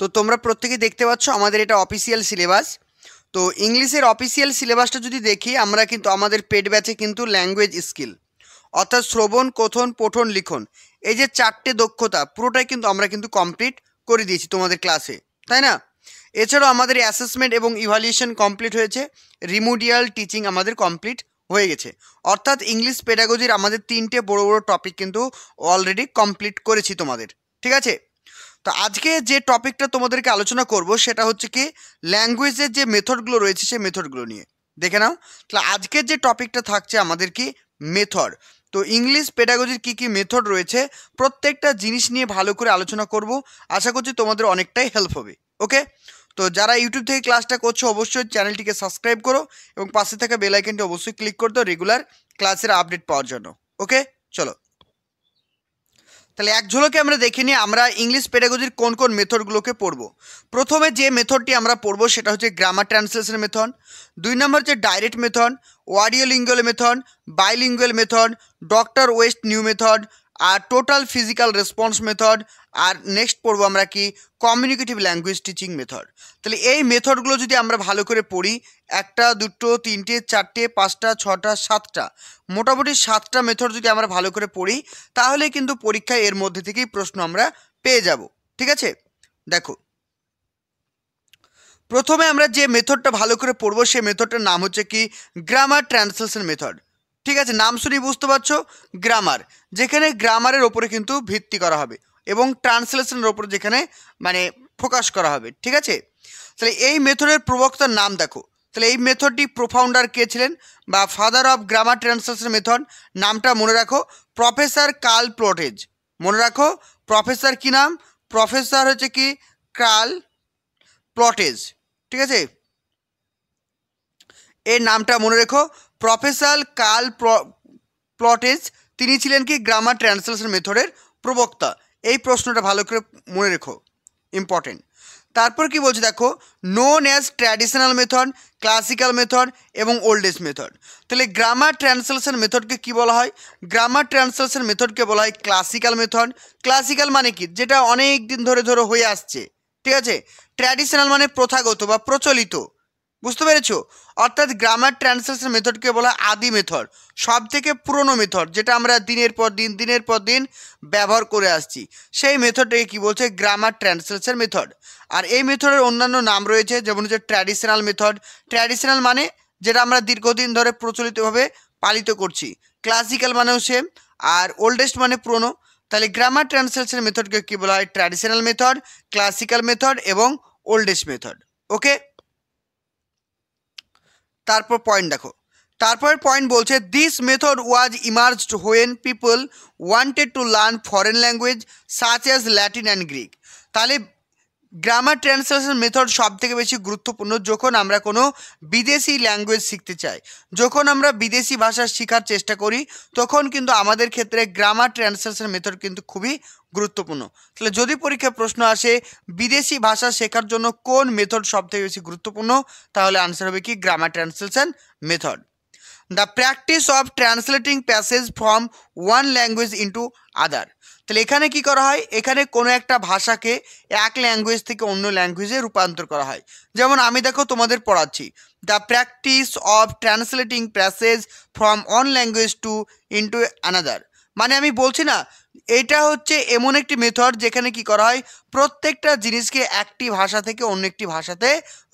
তো তোমরা প্রত্যেকেই দেখতে পাচ্ছ আমাদের এটা অফিসিয়াল সিলেবাস তো ইংলিশের অফিসিয়াল সিলেবাসটা যদি দেখি আমরা কিন্তু আমাদের পেট ব্যাচে কিন্তু ল্যাঙ্গুয়েজ স্কিল অর্থাৎ শ্রবণ কথন পঠন লিখন এই যে চারটে দক্ষতা পুরোটাই কিন্তু আমরা কিন্তু কমপ্লিট করে দিয়েছি তোমাদের ক্লাসে তাই না এছাড়াও আমাদের অ্যাসেসমেন্ট এবং ইভ্যালুয়েশন কমপ্লিট হয়েছে রিমোডিয়াল টিচিং আমাদের কমপ্লিট হয়ে গেছে অর্থাৎ ইংলিশ পেডাগোজির আমাদের তিনটে বড় বড় টপিক কিন্তু অলরেডি কমপ্লিট করেছি তোমাদের ঠিক আছে তো আজকে যে টপিকটা তোমাদেরকে আলোচনা করব সেটা হচ্ছে কি ল্যাঙ্গুয়েজের যে মেথডগুলো রয়েছে সেই মেথডগুলো নিয়ে দেখে নাও তাহলে আজকের যে টপিকটা থাকছে আমাদের কি মেথড তো ইংলিশ পেডাগজির কী কী মেথড রয়েছে প্রত্যেকটা জিনিস নিয়ে ভালো করে আলোচনা করব আশা করছি তোমাদের অনেকটাই হেল্প হবে ওকে তো যারা ইউটিউব থেকে ক্লাসটা করছো অবশ্যই চ্যানেলটিকে সাবস্ক্রাইব করো এবং পাশে থাকা বেলাইকনটি অবশ্যই ক্লিক করতে রেগুলার ক্লাসের আপডেট পাওয়ার জন্য ওকে চলো তাহলে এক ঝলকে আমরা দেখে নিই আমরা ইংলিশ পেডাগজির কোন কোন মেথডগুলোকে পড়ব প্রথমে যে মেথডটি আমরা পড়ব সেটা হচ্ছে গ্রামার ট্রান্সলেশন মেথড দুই নম্বর হচ্ছে ডাইরেক্ট মেথড ওয়ারিও lingual method bilingual method doctor West new method আর টোটাল ফিজিক্যাল রেসপন্স মেথড আর নেক্সট পড়বো আমরা কি কমিউনিকেটিভ ল্যাঙ্গুয়েজ টিচিং মেথড তাহলে এই মেথডগুলো যদি আমরা ভালো করে পড়ি একটা দুটো তিনটে চারটে পাঁচটা ছটা সাতটা মোটামুটি সাতটা মেথড যদি আমরা ভালো করে পড়ি তাহলে কিন্তু পরীক্ষায় এর মধ্যে থেকেই প্রশ্ন আমরা পেয়ে যাব ঠিক আছে দেখো প্রথমে আমরা যে মেথডটা ভালো করে পড়বো সেই মেথডটার নাম হচ্ছে কি গ্রামার ট্রান্সলেশন মেথড ঠিক আছে নাম শুনেই বুঝতে পারছো গ্রামার যেখানে গ্রামারের ওপরে কিন্তু ভিত্তি করা হবে এবং ট্রান্সলেশনের ওপর যেখানে মানে ফোকাস করা হবে ঠিক আছে তাহলে এই মেথডের প্রবক্তার নাম দেখো তাহলে এই মেথডটি প্রোফাউন্ডার কে ছিলেন বা father of grammar translation method নামটা মনে রাখো প্রফেসর কাল প্লটেজ মনে রাখো প্রফেসর কি নাম প্রফেসর হচ্ছে কি কাল প্লটেজ ঠিক আছে এর নামটা মনে রেখো প্রফেসর কাল প্লটেজ তিনি ছিলেন কি গ্রামার ট্রান্সলেশন মেথডের প্রবক্তা এই প্রশ্নটা ভালো করে মনে রেখো ইম্পর্টেন্ট তারপর কি বলছে দেখো known as traditional method classical method এবং ওল্ড এজ মেথড তাহলে গ্রামার ট্রান্সলেশন মেথডকে কি বলা হয় গ্রামার ট্রান্সলেশন মেথডকে বলা হয় ক্লাসিক্যাল মেথড ক্লাসিক্যাল মানে কি যেটা অনেক দিন ধরে ধরে হয়ে আসছে ঠিক আছে ট্র্যাডিশনাল মানে প্রথাগত বা প্রচলিত বুঝতে পেরেছো অর্থাৎ গ্রামার ট্রান্সলেশন মেথডকে বলা আদি মেথড সব থেকে পুরনো মেথড যেটা আমরা দিনের পর দিন দিনের পর দিন ব্যবহার করে আসছি সেই মেথডটাকে কি বলছে গ্রামার ট্রান্সলেশন মেথড আর এই মেথডের অন্যান্য নাম রয়েছে যেমন হচ্ছে ট্র্যাডিশনাল মেথড ট্র্যাডিশনাল মানে যেটা আমরা দীর্ঘদিন ধরে প্রচলিতভাবে পালিত করছি ক্লাসিক্যাল মানেও সেম আর ওল্ডেস্ট মানে পুরনো তাহলে গ্রামার ট্রান্সলেশন মেথডকে কী বলা হয় ট্র্যাডিশনাল মেথড ক্লাসিক্যাল মেথড এবং ওল্ডেস্ট মেথড ওকে তারপর পয়েন্ট দেখো তারপর পয়েন্ট বলছে this method was emerged when people wanted to learn foreign language such as Latin and Greek তাহলে গ্রামার ট্রান্সলেশন মেথড সব থেকে বেশি গুরুত্বপূর্ণ যখন আমরা কোনো বিদেশি ল্যাঙ্গুয়েজ শিখতে চাই যখন আমরা বিদেশি ভাষা শেখার চেষ্টা করি তখন কিন্তু আমাদের ক্ষেত্রে গ্রামার ট্রান্সলেশন মেথড কিন্তু খুবই গুরুত্বপূর্ণ তাহলে যদি পরীক্ষায় প্রশ্ন আসে বিদেশি ভাষা শেখার জন্য কোন মেথড সবথেকে বেশি গুরুত্বপূর্ণ তাহলে আনসার হবে কি grammar translation method the practice of translating passage from one language into other তাহলে এখানে কি করা হয় এখানে কোনো একটা ভাষাকে এক ল্যাঙ্গুয়েজ থেকে অন্য ল্যাঙ্গুয়েজে রূপান্তর করা হয় যেমন আমি দেখো তোমাদের পড়াচ্ছি the practice of translating passage from one language to into another মানে আমি বলছি না এটা হচ্ছে এমন একটি মেথড যেখানে কি করা হয় প্রত্যেকটা জিনিসকে একটি ভাষা থেকে অন্য একটি ভাষাতে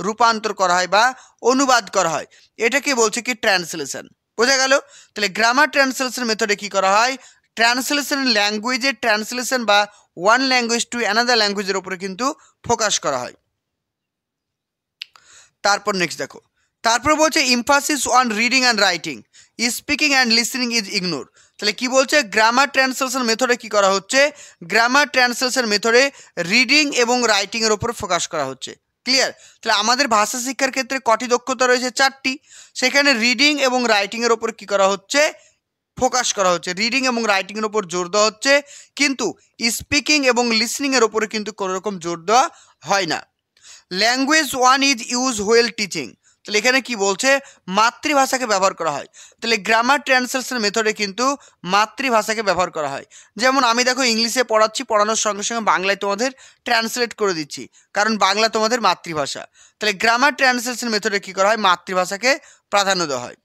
রূপান্তর করা হয় বা অনুবাদ করা হয় এটাকে বলছে কি ট্রান্সলেশন বোঝা গেল তাহলে গ্রামার ট্রান্সলেশন মেথডে কি করা হয় ট্রান্সলেশন ল্যাঙ্গুয়েজের ট্রান্সলেশন বা ওয়ান ল্যাঙ্গুয়েজ টু অ্যানাদার ল্যাঙ্গুয়েজের ওপরে কিন্তু ফোকাস করা হয় তারপর নেক্সট দেখো তারপর বলছে emphasis on reading and writing speaking and listening is ignore তাহলে কি বলছে গ্রামার ট্রান্সলেশন মেথডে কি করা হচ্ছে গ্রামার ট্রান্সলেশন মেথডে রিডিং এবং রাইটিংয়ের ওপর ফোকাস করা হচ্ছে ক্লিয়ার তাহলে আমাদের ভাষা শিক্ষার ক্ষেত্রে কটি দক্ষতা রয়েছে চারটি সেখানে রিডিং এবং রাইটিংয়ের ওপর কি করা হচ্ছে ফোকাস করা হচ্ছে রিডিং এবং রাইটিংয়ের ওপর জোর দেওয়া হচ্ছে কিন্তু স্পিকিং এবং লিসনিংয়ের ওপরে কিন্তু কোনো রকম জোর দেওয়া হয় না language one is use while teaching তাহলে এখানে কি বলছে মাতৃভাষাকে ব্যবহার করা হয় তাহলে গ্রামার ট্রান্সলেশন মেথডে কিন্তু মাতৃভাষাকে ব্যবহার করা হয় যেমন আমি দেখো ইংলিশে পড়াচ্ছি পড়ানোর সঙ্গে সঙ্গে বাংলায় তোমাদের ট্রান্সলেট করে দিচ্ছি কারণ বাংলা তোমাদের মাতৃভাষা তাহলে গ্রামার ট্রান্সলেশন মেথডে কী করা হয় মাতৃভাষাকে প্রাধান্য দেওয়া হয়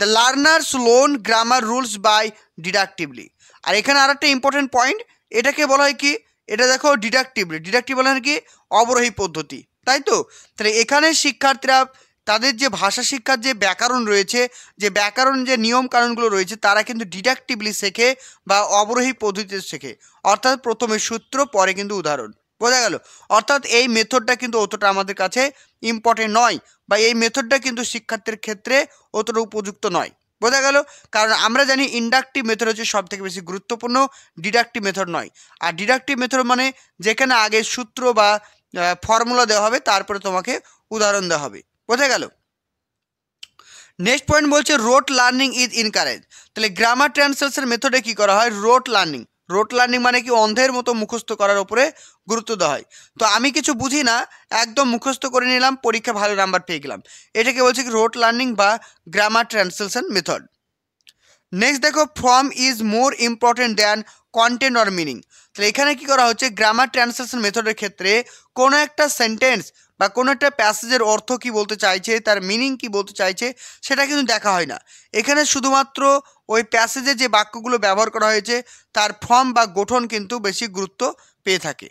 the learners learn grammar rules by deductively আর এখানে আর একটা ইম্পর্টেন্ট পয়েন্ট এটাকে বলা হয় কি এটা দেখো ডিডাক্টিভলি ডিডাক্টিভ বলে কি অবরোহী পদ্ধতি তাই তো তাহলে এখানে শিক্ষার্থীরা তাদের যে ভাষা শিক্ষার যে ব্যাকরণ রয়েছে যে ব্যাকরণ যে নিয়ম কারণগুলো রয়েছে তারা কিন্তু ডিডাক্টিভলি শেখে বা অবরোহী পদ্ধতিতে শেখে অর্থাৎ প্রথমে সূত্র পরে কিন্তু উদাহরণ বোঝা গেল অর্থাৎ এই মেথডটা কিন্তু অতটা আমাদের কাছে ইম্পর্টেন্ট নয় বা এই মেথডটা কিন্তু শিক্ষার্থীর ক্ষেত্রে অতটা উপযুক্ত নয় বোঝা গেল কারণ আমরা জানি ইন্ডাকটিভ মেথড হচ্ছে সব থেকে বেশি গুরুত্বপূর্ণ ডিডাকটিভ মেথড নয় আর ডিডাকটিভ মেথড মানে যেখানে আগে সূত্র বা ফর্মুলা দেওয়া হবে তারপরে তোমাকে উদাহরণ দেওয়া হবে বোঝা গেল নেক্সট পয়েন্ট বলছে রোট লার্নিং ইজ ইনকারেজ তাহলে গ্রামার ট্রান্সলেশন মেথডে কি করা হয় রোট লার্নিং রোট লার্নিং মানে কি অন্ধের মতো মুখস্থ করার ওপরে গুরুত্ব দেওয়া হয় তো আমি কিছু বুঝি না একদম মুখস্থ করে নিলাম পরীক্ষা ভালো নাম্বার পেয়ে গেলাম এটাকে বলছে কি রোট লার্নিং বা গ্রামার ট্রান্সলেশন মেথড নেক্সট দেখো form is more important than content or meaning তাহলে এখানে কি করা হচ্ছে গ্রামার ট্রান্সলেশন মেথডের ক্ষেত্রে কোনো একটা সেন্টেন্স বা কোনো একটা প্যাসেজের অর্থ কি বলতে চাইছে তার মিনিং কি বলতে চাইছে সেটা কিন্তু দেখা হয় না এখানে শুধুমাত্র ওই প্যাসেজে যে বাক্যগুলো ব্যবহার করা হয়েছে তার ফর্ম বা গঠন কিন্তু বেশি গুরুত্ব পেয়ে থাকে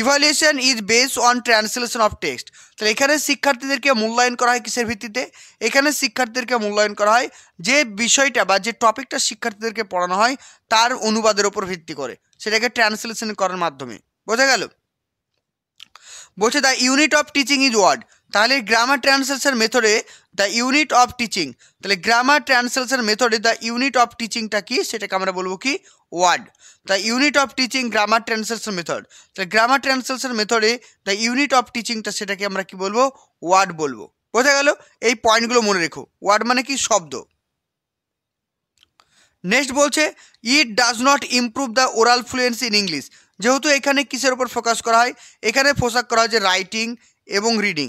evaluation is base on translation of text তাহলে এখানে শিক্ষার্থীদেরকে মূল্যায়ন করা হয় কিসের ভিত্তিতে এখানে শিক্ষার্থীদেরকে মূল্যায়ন করা হয় যে বিষয়টা বা যে টপিকটা শিক্ষার্থীদেরকে পড়ানো হয় তার অনুবাদের ওপর ভিত্তি করে সেটাকে ট্রান্সলেশন করার মাধ্যমে বোঝা গেল বলছে the unit of teaching is word তাহলে গ্রামার ট্রান্সলেশন মেথডে দ্য ইউনিট অফ টিচিং তাহলে গ্রামার ট্রান্সলেশন মেথডে দ্য ইউনিট অফ টিচিংটা কি সেটাকে আমরা বলবো কি word the unit of teaching grammar translation method তাহলে গ্রামার ট্রান্সলেশন মেথডে দ্য ইউনিট অফ টিচিংটা সেটাকে আমরা কি বলবো ওয়ার্ড বলবো বোঝা গেল এই পয়েন্টগুলো মনে রেখো ওয়ার্ড মানে কি শব্দ নেক্সট বলছে it does not improve the oral fluency in English যেহেতু এখানে কিসের ওপর ফোকাস করা হয় এখানে ফোকাস করা হয় যে রাইটিং এবং রিডিং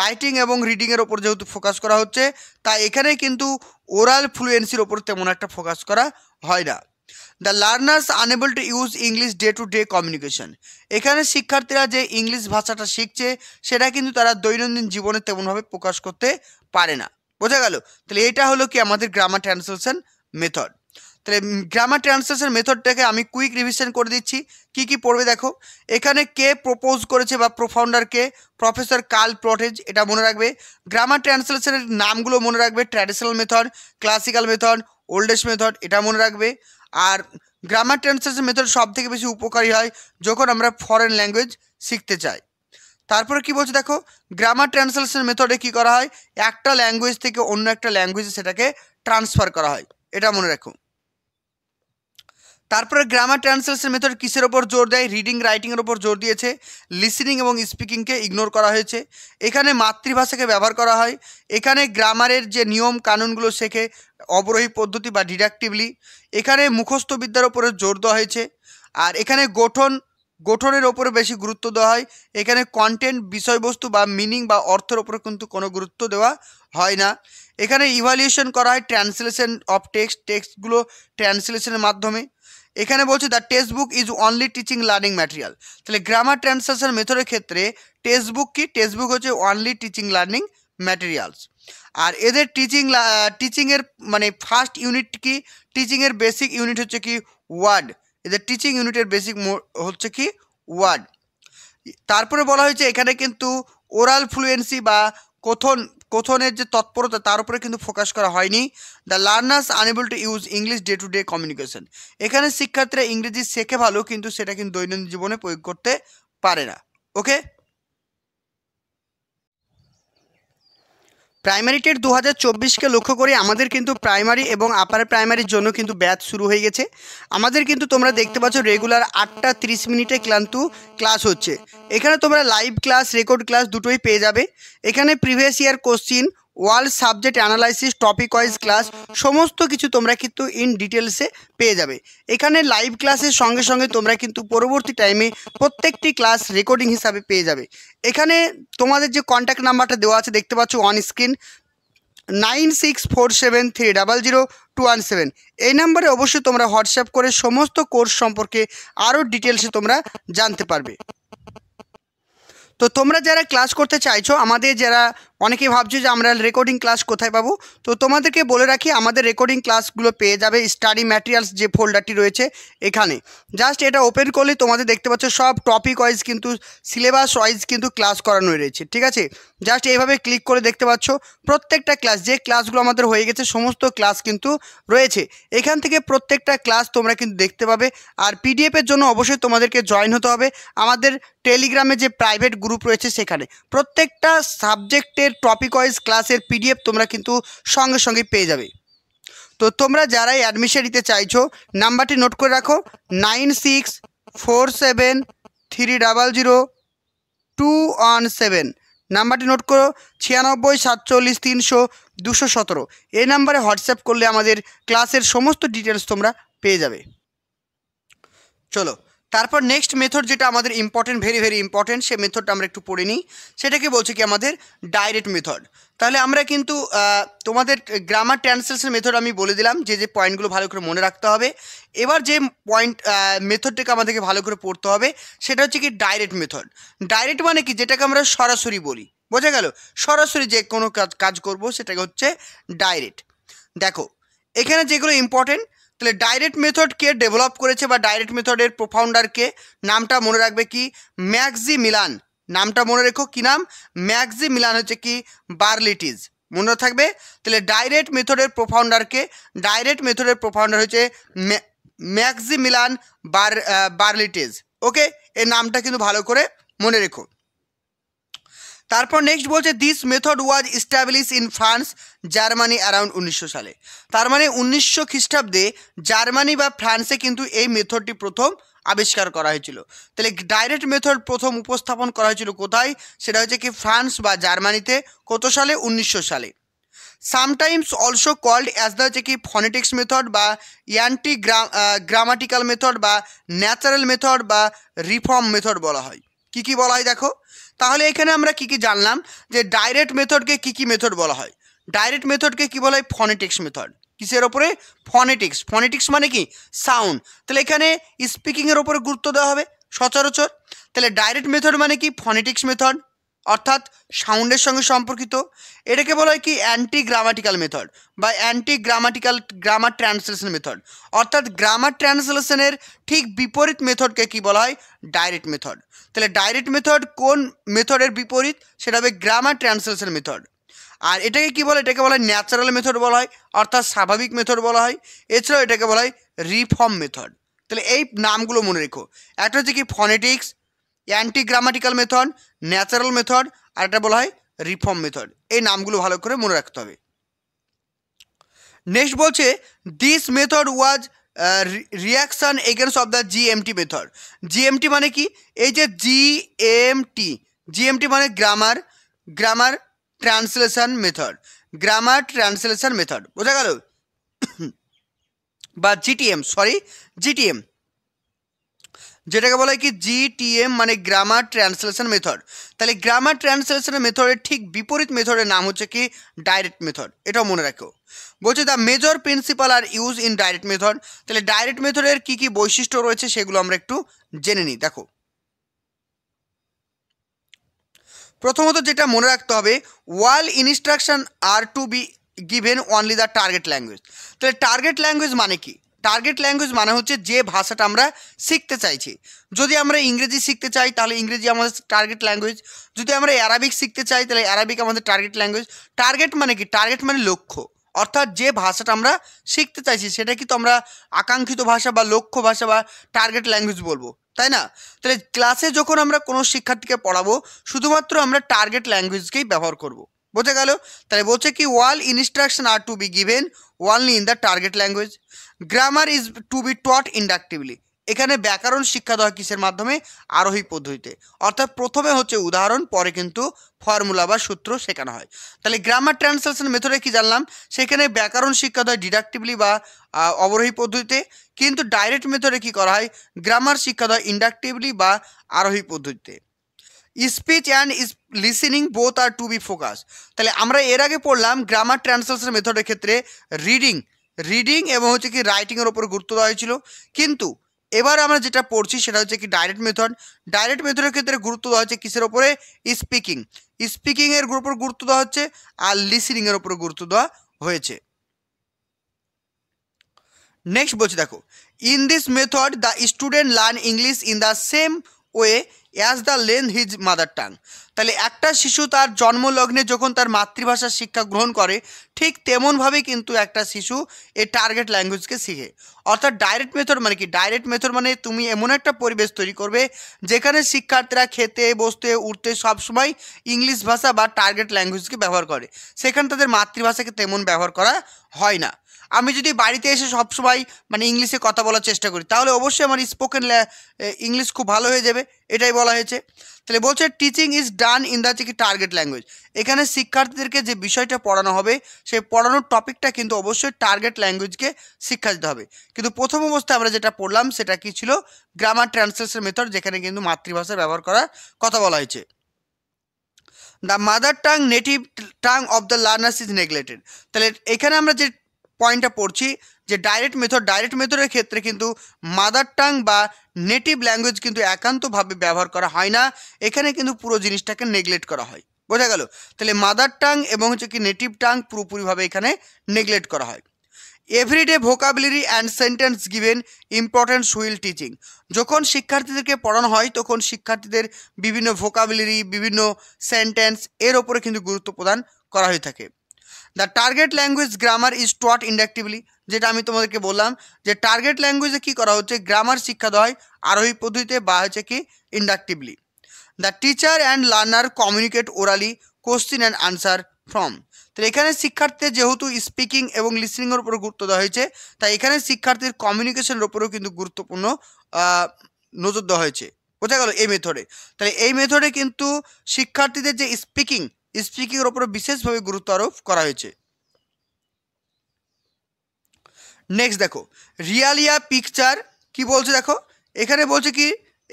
রাইটিং এবং রিডিংয়ের ওপর যেহেতু ফোকাস করা হচ্ছে তাই এখানে কিন্তু ওরাল ফ্লুয়েন্সির ওপর তেমন একটা ফোকাস করা হয় না the learners unable to use English day to day communication এখানে শিক্ষার্থীরা যে ইংলিশ ভাষাটা শিখছে সেটা কিন্তু তারা দৈনন্দিন জীবনে তেমনভাবে প্রকাশ করতে পারে না বোঝা গেল তাহলে এটা হলো কি আমাদের গ্রামার ট্রান্সলেশন মেথড তাহলে গ্রামার ট্রান্সলেশন মেথডটাকে আমি কুইক রিভিশন করে দিচ্ছি কি কি পড়বে দেখো এখানে কে প্রপোজ করেছে বা প্রোফাউন্ডার কে প্রফেসর কাল প্রটেজ এটা মনে রাখবে গ্রামার ট্রান্সলেশনের নামগুলো মনে রাখবে traditional method classical method oldest method এটা মনে রাখবে আর গ্রামার ট্রান্সলেশন মেথড সব থেকে বেশি উপকারী হয় যখন আমরা ফরেন ল্যাঙ্গুয়েজ শিখতে চাই তারপরে কি বলছে দেখো গ্রামার ট্রান্সলেশন মেথডে কি করা হয় একটা ল্যাঙ্গুয়েজ থেকে অন্য একটা ল্যাঙ্গুয়েজে সেটাকে ট্রান্সফার করা হয় এটা মনে রাখো তারপরে গ্রামার ট্রান্সলেশন মেথড কিসের ওপর জোর দেয় রিডিং রাইটিংয়ের ওপর জোর দিয়েছে লিসনিং এবং স্পিকিংকে ইগনোর করা হয়েছে এখানে মাতৃভাষাকে ব্যবহার করা হয় এখানে গ্রামারের যে নিয়ম কানুনগুলো শেখে অবরোহী পদ্ধতি বা ডিডাকটিভলি এখানে মুখস্থ বিদ্যার ওপরে জোর দেওয়া হয়েছে আর এখানে গঠন গঠনের ওপরে বেশি গুরুত্ব দেওয়া হয় এখানে কন্টেন্ট বিষয়বস্তু বা মিনিং বা অর্থের ওপরে কিন্তু কোনো গুরুত্ব দেওয়া হয় না এখানে ইভ্যালুয়েশন করা হয় ট্রান্সলেশন অফ টেক্সট টেক্সটগুলো ট্রান্সলেশনের মাধ্যমে এখানে বলছে the text book is only teaching learning material তাহলে গ্রামার ট্রান্সলেশন মেথডের ক্ষেত্রে টেক্সট বুক কি টেক্সট বুক হচ্ছে অনলি টিচিং লার্নিং ম্যাটেরিয়ালস আর এদের টিচিং টিচিংয়ের মানে ফার্স্ট ইউনিট কি টিচিংয়ের বেসিক ইউনিট হচ্ছে কি ওয়ার্ড এদের টিচিং ইউনিটের বেসিক হচ্ছে কি ওয়ার্ড তারপরে বলা হয়েছে এখানে কিন্তু ওরাল ফ্লুয়েন্সি বা কথন কথনের যে তৎপরতা তার উপরে কিন্তু ফোকাস করা হয়নি the learners unable to use English day to day communication এখানে শিক্ষার্থীরা ইংরেজি শেখে ভালো কিন্তু সেটা কিন্তু দৈনন্দিন জীবনে প্রয়োগ করতে পারে না ওকে প্রাইমারি টেট দু হাজার লক্ষ্য করে আমাদের কিন্তু প্রাইমারি এবং আপার প্রাইমারির জন্য কিন্তু ব্যাচ শুরু হয়ে গেছে আমাদের কিন্তু তোমরা দেখতে পাচ্ছ রেগুলার আটটা তিরিশ মিনিটে ক্লান্ত ক্লাস হচ্ছে এখানে তোমরা লাইভ ক্লাস রেকর্ড ক্লাস দুটোই পেয়ে যাবে এখানে previous year question world subject analysis topic wise class সমস্ত কিছু তোমরা কিন্তু ইন ডিটেলসে পেয়ে যাবে এখানে লাইভ ক্লাসের সঙ্গে সঙ্গে তোমরা কিন্তু পরবর্তী টাইমে প্রত্যেকটি ক্লাস রেকর্ডিং হিসাবে পেয়ে যাবে এখানে তোমাদের যে কন্ট্যাক্ট নাম্বারটা দেওয়া আছে দেখতে পাচ্ছ on screen nine six four seven three double zero two one seven এই নাম্বারে অবশ্যই তোমরা হোয়াটসঅ্যাপ করে সমস্ত কোর্স সম্পর্কে আরও ডিটেলসে তোমরা জানতে পারবে তো তোমরা যারা ক্লাস করতে চাইছো আমাদের যারা অনেকেই ভাবছো যে আমরা রেকর্ডিং ক্লাস কোথায় পাবো তো তোমাদেরকে বলে রাখি আমাদের রেকর্ডিং ক্লাসগুলো পেয়ে যাবে স্টাডি ম্যাটেরিয়ালস যে ফোল্ডারটি রয়েছে এখানে জাস্ট এটা ওপেন করলে তোমাদের দেখতে পাচ্ছ সব টপিক ওয়াইজ কিন্তু সিলেবাস ওয়াইজ কিন্তু ক্লাস করানো রয়েছে ঠিক আছে জাস্ট এইভাবে ক্লিক করে দেখতে পাচ্ছ প্রত্যেকটা ক্লাস যে ক্লাসগুলো আমাদের হয়ে গেছে সমস্ত ক্লাস কিন্তু রয়েছে এখান থেকে প্রত্যেকটা ক্লাস তোমরা কিন্তু দেখতে পাবে আর পিডিএফের জন্য অবশ্যই তোমাদেরকে জয়েন হতে হবে আমাদের টেলিগ্রামে যে প্রাইভেট গ্রুপ রয়েছে সেখানে প্রত্যেকটা সাবজেক্টের আজকের টপিক ওয়াইজ ক্লাসের পিডিএফ তোমরা কিন্তু সঙ্গে সঙ্গে পেয়ে যাবে তো তোমরা যারাই অ্যাডমিশন নিতে চাইছো নাম্বারটি নোট করে রাখো nine six four seven three double zero two one seven নাম্বারটি নোট করো ছিয়ানব্বই সাতচল্লিশ তিনশো দুশো সতেরো এই নাম্বারে হোয়াটসঅ্যাপ করলে আমাদের ক্লাসের সমস্ত ডিটেলস তোমরা পেয়ে যাবে চলো তারপর নেক্সট মেথড যেটা আমাদের ইম্পর্টেন্ট ভেরি ভেরি ইম্পর্টেন্ট সে মেথডটা আমরা একটু পড়ে নিই সেটাকে বলছে কি আমাদের ডাইরেক্ট মেথড তাহলে আমরা কিন্তু তোমাদের গ্রামার ট্রান্সলেশন মেথড আমি বলে দিলাম যে যে পয়েন্টগুলো ভালো করে মনে রাখতে হবে এবার যে পয়েন্ট মেথডটাকে আমাদেরকে ভালো করে পড়তে হবে সেটা হচ্ছে কি ডাইরেক্ট মেথড ডাইরেক্ট মানে কি যেটাকে আমরা সরাসরি বলি বোঝা গেল সরাসরি যে কোনো কাজ কাজ করবো সেটাকে হচ্ছে ডাইরেক্ট দেখো এখানে যেগুলো ইম্পর্টেন্ট তাহলে ডাইরেক্ট মেথড কে ডেভেলপ করেছে বা ডাইরেক্ট মেথডের প্রোফাউন্ডার কে নামটা মনে রাখবে কি ম্যাক্সি মিলান নামটা মনে রেখো কি নাম ম্যাক্সি মিলান হচ্ছে কি বার্লিটিজ মনে থাকবে তাহলে ডাইরেক্ট মেথডের প্রোফাউন্ডারকে ডাইরেক্ট মেথডের প্রোফাউন্ডার হচ্ছে ম্যাক্সি মিলান বার বার্লিটিজ ওকে এই নামটা কিন্তু ভালো করে মনে রেখো তারপর নেক্সট বলছে this method was establish in France Germany around উনিশশো সালে তার মানে উনিশশো খ্রিস্টাব্দে জার্মানি বা ফ্রান্সে কিন্তু এই মেথডটি প্রথম আবিষ্কার করা হয়েছিল তাহলে ডাইরেক্ট মেথড প্রথম উপস্থাপন করা হয়েছিল কোথায় সেটা হচ্ছে কি ফ্রান্স বা জার্মানিতে কত সালে উনিশশো সালে sometimes also called as the হচ্ছে কি ফনেটিক্স মেথড বা অ্যান্টি গ্রামাটিক্যাল মেথড বা ন্যাচারাল মেথড বা রিফর্ম মেথড বলা হয় কি কি বলা হয় দেখো তাহলে এখানে আমরা কি কি জানলাম যে ডাইরেক্ট মেথডকে কি কি মেথড বলা হয় ডাইরেক্ট মেথডকে কি বলা হয় ফনেটিক্স মেথড কিসের ওপরে ফনেটিক্স ফনেটিক্স মানে কি সাউন্ড তাহলে এখানে স্পিকিংয়ের ওপরে গুরুত্ব দেওয়া হবে সচরাচর তাহলে ডাইরেক্ট মেথড মানে কি ফনেটিক্স মেথড অর্থাৎ সাউন্ডের সঙ্গে সম্পর্কিত এটাকে বলা হয় কি অ্যান্টি গ্রামাটিক্যাল মেথড বা anti grammatical grammar translation method অর্থাৎ গ্রামার ট্রান্সলেশনের ঠিক বিপরীত মেথডকে কি বলা হয় ডাইরেক্ট মেথড তাহলে ডাইরেক্ট মেথড কোন মেথডের বিপরীত সেটা হবে গ্রামার ট্রান্সলেশন মেথড আর এটাকে কি বলে এটাকে বলা হয় ন্যাচারাল মেথড বলা হয় অর্থাৎ স্বাভাবিক মেথড বলা হয় এছাড়াও এটাকে বলা হয় রিফর্ম মেথড তাহলে এই নামগুলো মনে রেখো একটা হচ্ছে কি phonetics anti grammatical method natural method আর এটা বলা হয় রিফর্ম মেথড এই নামগুলো ভালো করে মনে রাখতে হবে নেক্সট বলছে this method was reaction against of the GMT method GMT মানে কি এই যে জিএমটি জিএমটি মানে grammar grammar translation method grammar translation method বোঝা গেল বা জিটিএম সরি জিটিএম যেটাকে বলা হয় কি এম মানে গ্রামার ট্রান্সলেশন মেথড তাহলে গ্রামার ট্রান্সলেশনের মেথডের ঠিক বিপরীত মেথডের নাম হচ্ছে কি ডাইরেক্ট মেথড এটাও মনে রাখো বলছে the major principal are use in direct method তাহলে ডাইরেক্ট মেথডের কি কি বৈশিষ্ট্য রয়েছে সেগুলো আমরা একটু জেনে নিই দেখো প্রথমত যেটা মনে রাখতে হবে all instruction are to be given only the target language তাহলে টার্গেট ল্যাঙ্গুয়েজ মানে কি টার্গেট ল্যাঙ্গুয়েজ মানে হচ্ছে যে ভাষাটা আমরা শিখতে চাইছি যদি আমরা ইংরেজি শিখতে চাই তাহলে ইংরেজি আমাদের টার্গেট ল্যাঙ্গুয়েজ যদি আমরা অ্যারাবিক শিখতে চাই তাহলে অ্যারাবিক আমাদের টার্গেট ল্যাঙ্গুয়েজ টার্গেট মানে কি টার্গেট মানে লক্ষ্য অর্থাৎ যে ভাষাটা আমরা শিখতে চাইছি সেটা কিন্তু আমরা আকাঙ্ক্ষিত ভাষা বা লক্ষ্য ভাষা বা টার্গেট ল্যাঙ্গুয়েজ বলবো তাই না তাহলে ক্লাসে যখন আমরা কোনো শিক্ষার্থীকে পড়াবো শুধুমাত্র আমরা টার্গেট ল্যাঙ্গুয়েজকেই ব্যবহার করবো বোঝা গেল তাহলে বলছে কি all instruction are to be given only in the target language grammar is to be taught inductively এখানে ব্যাকরণ শিক্ষা দেওয়া কিসের মাধ্যমে আরোহী পদ্ধতিতে অর্থাৎ প্রথমে হচ্ছে উদাহরণ পরে কিন্তু ফর্মুলা বা সূত্র শেখানো হয় তাহলে গ্রামার ট্রান্সলেশন মেথডে কি জানলাম সেখানে ব্যাকরণ শিক্ষা দেয় ডিডাকটিভলি বা অবরোহী পদ্ধতিতে কিন্তু ডাইরেক্ট মেথডে কি করা হয় গ্রামার শিক্ষা দেয় ইন্ডাকটিভলি বা আরোহী পদ্ধতিতে speech and listening both are to be focus তাহলে আমরা এর আগে পড়লাম গ্রামার ট্রান্সলেশন মেথডের ক্ষেত্রে রিডিং রিডিং এবং হচ্ছে কি রাইটিংয়ের ওপর গুরুত্ব দেওয়া হয়েছিল কিন্তু এবার আমরা যেটা পড়ছি সেটা হচ্ছে কি ডাইরেক্ট মেথড ডাইরেক্ট মেথডের ক্ষেত্রে গুরুত্ব দেওয়া হচ্ছে কিসের ওপরে স্পিকিং স্পিকিংয়ের উপর গুরুত্ব দেওয়া হচ্ছে আর লিসেনিংয়ের ওপর গুরুত্ব দেওয়া হয়েছে নেক্সট বলছি দেখো in this method the student learn English in the same way as the learn his mother tongue তাহলে একটা শিশু তার জন্মলগ্নে যখন তার মাতৃভাষার শিক্ষা গ্রহণ করে ঠিক তেমনভাবেই কিন্তু একটা শিশু এই টার্গেট ল্যাঙ্গুয়েজকে শিখে অর্থাৎ ডাইরেক্ট মেথড মানে কি ডাইরেক্ট মেথড মানে তুমি এমন একটা পরিবেশ তৈরি করবে যেখানে শিক্ষার্থীরা খেতে বসতে উঠতে সবসময় ইংলিশ ভাষা বা টার্গেট ল্যাঙ্গুয়েজকে ব্যবহার করে সেখানে তাদের মাতৃভাষাকে তেমন ব্যবহার করা হয় না আমি যদি বাড়িতে এসে সবসময় মানে ইংলিশে কথা বলার চেষ্টা করি তাহলে অবশ্যই আমার স্পোকেন ইংলিশ খুব ভালো হয়ে যাবে এটাই বলা হয়েছে তাহলে বলছে teaching is done in the কি টার্গেট ল্যাঙ্গুয়েজ এখানে শিক্ষার্থীদেরকে যে বিষয়টা পড়ানো হবে সেই পড়ানোর টপিকটা কিন্তু অবশ্যই টার্গেট ল্যাঙ্গুয়েজকে শিক্ষা দিতে হবে কিন্তু প্রথম অবস্থায় আমরা যেটা পড়লাম সেটা কি ছিল গ্রামার ট্রান্সলেশন মেথড যেখানে কিন্তু মাতৃভাষা ব্যবহার করার কথা বলা হয়েছে the mother tongue native tongue of the learners is neglected তাহলে এখানে আমরা যে পয়েন্টটা পড়ছি যে ডাইরেক্ট মেথড ডাইরেক্ট মেথডের ক্ষেত্রে কিন্তু মাদার টাং বা নেটিভ ল্যাঙ্গুয়েজ কিন্তু একান্তভাবে ব্যবহার করা হয় না এখানে কিন্তু পুরো জিনিসটাকে নেগলেক্ট করা হয় বোঝা গেল তাহলে মাদার টাং এবং হচ্ছে কি নেটিভ টাং পুরোপুরিভাবে এখানে নেগলেক্ট করা হয় everyday vocabulary and sentence given important skill teaching যখন শিক্ষার্থীদেরকে পড়ানো হয় তখন শিক্ষার্থীদের বিভিন্ন ভোকাবিলিটি বিভিন্ন সেন্টেন্স এর ওপরে কিন্তু গুরুত্ব প্রদান করা হয়ে থাকে the target language grammar is taught inductively যেটা আমি তোমাদেরকে বললাম যে টার্গেট ল্যাঙ্গুয়েজে কী করা হচ্ছে গ্রামার শিক্ষা দেওয়া হয় আরোহী পদ্ধতিতে বা হচ্ছে কি inductively the teacher and learner communicate orally question and answer from তো এখানে শিক্ষার্থীদের যেহেতু স্পিকিং এবং লিসনিংয়ের উপর গুরুত্ব দেওয়া হয়েছে তাই এখানে শিক্ষার্থীর কমিউনিকেশনের উপরেও কিন্তু গুরুত্বপূর্ণ নজর দেওয়া হয়েছে বোঝা গেল এই মেথডে তাহলে এই মেথডে কিন্তু শিক্ষার্থীদের যে স্পিকিং স্পিকিংয়ের ওপরে বিশেষভাবে গুরুত্ব আরোপ করা হয়েছে নেক্সট দেখো রিয়ালিয়া পিকচার কি বলছে দেখো এখানে বলছে কি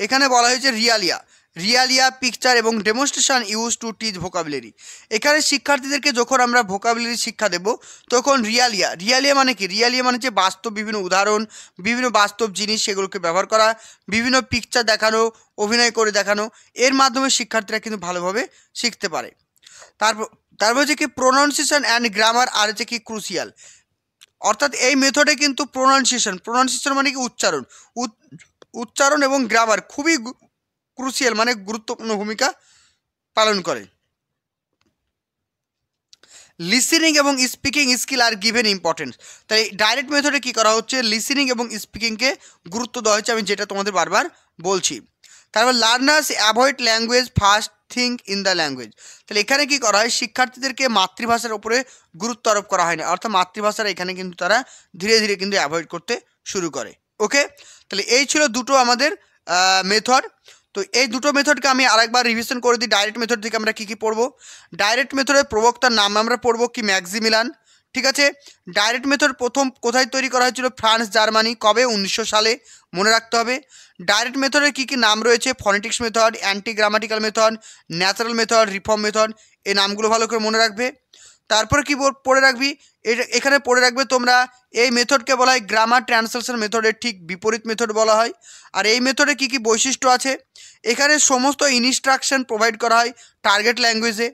এখানে বলা হয়েছে রিয়ালিয়া রিয়ালিয়া পিকচার এবং demonstration use to teach vocabulary এখানে শিক্ষার্থীদেরকে যখন আমরা ভোকাবুলারি শিক্ষা দেব তখন রিয়ালিয়া রিয়ালিয়া মানে কি রিয়ালিয়া মানে যে বাস্তব বিভিন্ন উদাহরণ বিভিন্ন বাস্তব জিনিস সেগুলোকে ব্যবহার করা বিভিন্ন পিকচার দেখানো অভিনয় করে দেখানো এর মাধ্যমে শিক্ষার্থীরা কিন্তু ভালোভাবে শিখতে পারে তারপর তারপর হচ্ছে কি প্রোনাউন্সিয়েশন অ্যান্ড গ্রামার আর হচ্ছে কি ক্রুশিয়াল অর্থাৎ এই মেথডে কিন্তু প্রোনাউন্সিয়েশন প্রোনাউন্সিয়েশন মানে কি উচ্চারণ উচ্চারণ এবং গ্রামার খুবই ক্রুশিয়াল মানে গুরুত্বপূর্ণ ভূমিকা পালন করে লিসিনিং এবং speaking skill are given importance তাই ডাইরেক্ট মেথডে কি করা হচ্ছে লিসিনিং এবং স্পিকিংকে গুরুত্ব দেওয়া হয়েছে আমি যেটা তোমাদের বারবার বলছি তারপর learners avoid language first think in the language তাহলে এখানে কী করা হয় শিক্ষার্থীদেরকে মাতৃভাষার উপরে গুরুত্ব আরোপ করা হয় না অর্থাৎ মাতৃভাষার এখানে কিন্তু তারা ধীরে ধীরে কিন্তু অ্যাভয়েড করতে শুরু করে ওকে তাহলে এই ছিল দুটো আমাদের মেথড তো এই দুটো মেথডকে আমি আরেকবার রিভিশন করে দিই ডাইরেক্ট মেথড থেকে আমরা কী কী পড়বো ডাইরেক্ট মেথডের প্রবক্তার নাম আমরা পড়বো কি ম্যাক্সিমিলান ঠিক আছে ডাইরেক্ট মেথড প্রথম কোথায় তৈরি করা হয়েছিল ফ্রান্স জার্মানি কবে উনিশশো সালে মনে রাখতে হবে ডাইরেক্ট মেথডের কী কী নাম রয়েছে phonetics method anti grammatical method natural method reform method এই নামগুলো ভালো করে মনে রাখবে তারপর কি পড়ে রাখবি এখানে পড়ে রাখবে তোমরা এই মেথডকে বলা হয় গ্রামার ট্রান্সলেশন মেথডের ঠিক বিপরীত মেথড বলা হয় আর এই মেথডে কি কি বৈশিষ্ট্য আছে এখানে সমস্ত ইনস্ট্রাকশন প্রোভাইড করা হয় টার্গেট ল্যাঙ্গুয়েজে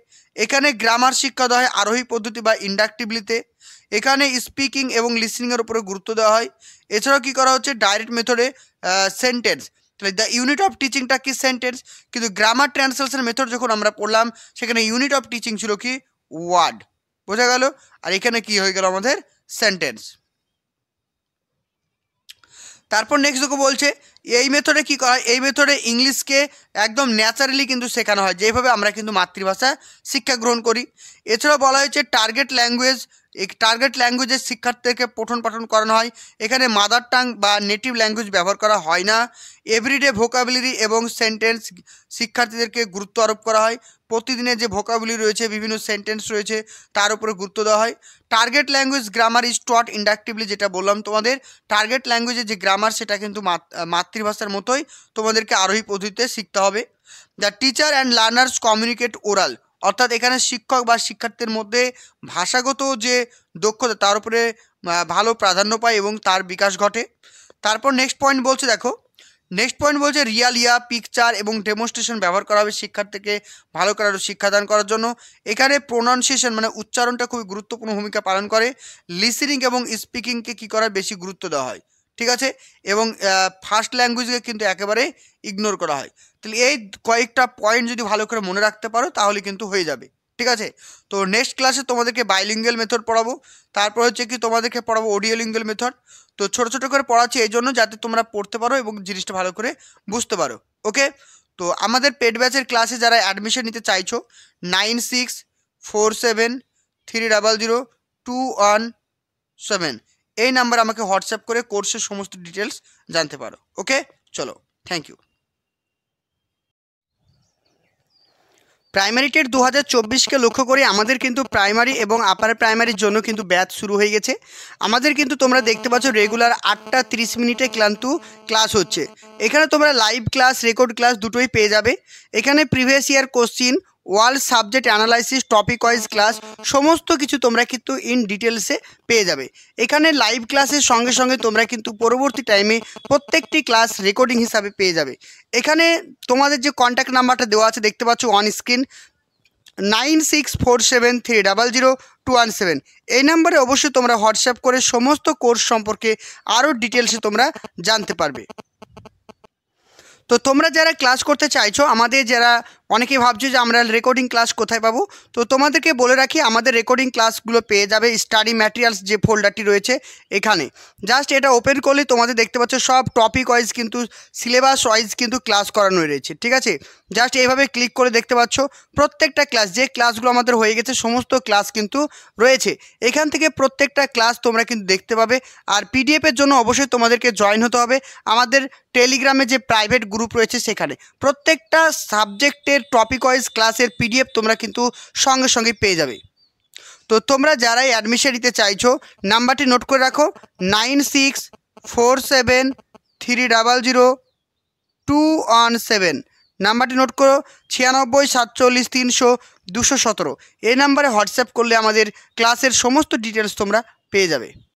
এখানে গ্রামার শিক্ষা দেওয়া হয় আরোহী পদ্ধতি বা ইন্ডাকটিভলিতে এখানে স্পিকিং এবং লিসনিংয়ের উপরে গুরুত্ব দেওয়া হয় এছাড়াও কী করা হচ্ছে ডাইরেক্ট মেথডে সেন্টেন্স তাহলে দ্য ইউনিট অফ টিচিংটা কি সেন্টেন্স কিন্তু গ্রামার ট্রান্সলেশন মেথড যখন আমরা পড়লাম সেখানে ইউনিট অফ টিচিং ছিল কি ওয়ার্ড বোঝা গেল আর এখানে কি হয়ে গেল আমাদের সেন্টেন্স তারপর নেক্সট দেখো বলছে এই মেথডে কি করা হয় এই মেথডে ইংলিশকে একদম ন্যাচারালি কিন্তু শেখানো হয় যেভাবে আমরা কিন্তু মাতৃভাষা শিক্ষা গ্রহণ করি এছাড়াও বলা হয়েছে টার্গেট ল্যাঙ্গুয়েজ এক টার্গেট ল্যাঙ্গুয়েজের শিক্ষার্থীকে পঠন পাঠন করানো হয় এখানে মাদার টাং বা নেটিভ ল্যাঙ্গুয়েজ ব্যবহার করা হয় না এভরিডে ভোকাবুলারি এবং সেন্টেন্স শিক্ষার্থীদেরকে গুরুত্ব আরোপ করা হয় প্রতিদিনের যে ভোকাবুলি রয়েছে বিভিন্ন সেন্টেন্স রয়েছে তার উপরে গুরুত্ব দেওয়া হয় target language grammar is taught inductively যেটা বললাম তোমাদের টার্গেট ল্যাঙ্গুয়েজে যে গ্রামার সেটা কিন্তু মাতৃভাষার মতোই তোমাদেরকে আরোহী পদ্ধতিতে শিখতে হবে the teacher and learners communicate oral অর্থাৎ এখানে শিক্ষক বা শিক্ষার্থীর মধ্যে ভাষাগত যে দক্ষতা তার উপরে ভালো প্রাধান্য পায় এবং তার বিকাশ ঘটে তারপর নেক্সট পয়েন্ট বলছে দেখো নেক্সট পয়েন্ট বলছে রিয়ালিয়া পিকচার এবং ডেমনস্ট্রেশন ব্যবহার করা হবে শিক্ষার্থীকে ভালো করার শিক্ষাদান করার জন্য এখানে প্রোনাউন্সিয়েশন মানে উচ্চারণটা খুবই গুরুত্বপূর্ণ ভূমিকা পালন করে লিসিনিং এবং স্পিকিংকে কী করা বেশি গুরুত্ব দেওয়া হয় ঠিক আছে এবং ফার্স্ট ল্যাঙ্গুয়েজকে কিন্তু একেবারে ইগনোর করা হয় তাহলে এই কয়েকটা পয়েন্ট যদি ভালো করে মনে রাখতে পারো তাহলে কিন্তু হয়ে যাবে ঠিক আছে তো নেক্সট ক্লাসে তোমাদেরকে বাইলিঙ্গেল মেথড পড়াবো তারপর হচ্ছে কি তোমাদেরকে পড়াবো লিঙ্গেল মেথড তো ছোটো ছোটো করে পড়াচ্ছি এই জন্য যাতে তোমরা পড়তে পারো এবং জিনিসটা ভালো করে বুঝতে পারো ওকে তো আমাদের পেড ব্যাচের ক্লাসে যারা অ্যাডমিশন নিতে চাইছো nine six four seven three double zero two one seven এই নাম্বার আমাকে হোয়াটসঅ্যাপ করে কোর্সের সমস্ত ডিটেলস জানতে পারো ওকে চলো থ্যাংক ইউ প্রাইমারি টেট দু হাজার চব্বিশকে লক্ষ্য করে আমাদের কিন্তু প্রাইমারি এবং আপার প্রাইমারির জন্য কিন্তু ব্যাচ শুরু হয়ে গেছে আমাদের কিন্তু তোমরা দেখতে পাচ্ছ রেগুলার আটটা তিরিশ মিনিটে ক্লান্ত ক্লাস হচ্ছে এখানে তোমরা লাইভ ক্লাস রেকর্ড ক্লাস দুটোই পেয়ে যাবে এখানে previous year question world subject analysis topic wise class সমস্ত কিছু তোমরা কিন্তু ইন ডিটেলসে পেয়ে যাবে এখানে লাইভ ক্লাসের সঙ্গে সঙ্গে তোমরা কিন্তু পরবর্তী টাইমে প্রত্যেকটি ক্লাস রেকর্ডিং হিসাবে পেয়ে যাবে এখানে তোমাদের যে কন্ট্যাক্ট নাম্বারটা দেওয়া আছে দেখতে পাচ্ছ on screen nine six four seven three double zero two one seven এই নাম্বারে অবশ্যই তোমরা হোয়াটসঅ্যাপ করে সমস্ত কোর্স সম্পর্কে আরও ডিটেলসে তোমরা জানতে পারবে তো তোমরা যারা ক্লাস করতে চাইছো আমাদের যারা অনেকেই ভাবছো যে আমরা রেকর্ডিং ক্লাস কোথায় পাবো তো তোমাদেরকে বলে রাখি আমাদের রেকর্ডিং ক্লাসগুলো পেয়ে যাবে স্টাডি ম্যাটেরিয়ালস যে ফোল্ডারটি রয়েছে এখানে জাস্ট এটা ওপেন করলে তোমাদের দেখতে পাচ্ছ সব টপিক ওয়াইজ কিন্তু সিলেবাস ওয়াইজ কিন্তু ক্লাস করানো রয়েছে ঠিক আছে জাস্ট এইভাবে ক্লিক করে দেখতে পাচ্ছ প্রত্যেকটা ক্লাস যে ক্লাসগুলো আমাদের হয়ে গেছে সমস্ত ক্লাস কিন্তু রয়েছে এখান থেকে প্রত্যেকটা ক্লাস তোমরা কিন্তু দেখতে পাবে আর পিডিএফের জন্য অবশ্যই তোমাদেরকে জয়েন হতে হবে আমাদের টেলিগ্রামে যে প্রাইভেট গ্রুপ গ্রুপ রয়েছে সেখানে প্রত্যেকটা সাবজেক্টের টপিক ওয়াইজ ক্লাসের পিডিএফ তোমরা কিন্তু সঙ্গে সঙ্গে পেয়ে যাবে তো তোমরা যারাই অ্যাডমিশন নিতে চাইছো নাম্বারটি নোট করে রাখো nine six four seven three double zero two one seven নাম্বারটি নোট করো ছিয়ানব্বই সাতচল্লিশ তিনশো দুশো সতেরো এই নাম্বারে হোয়াটসঅ্যাপ করলে আমাদের ক্লাসের সমস্ত ডিটেলস তোমরা পেয়ে যাবে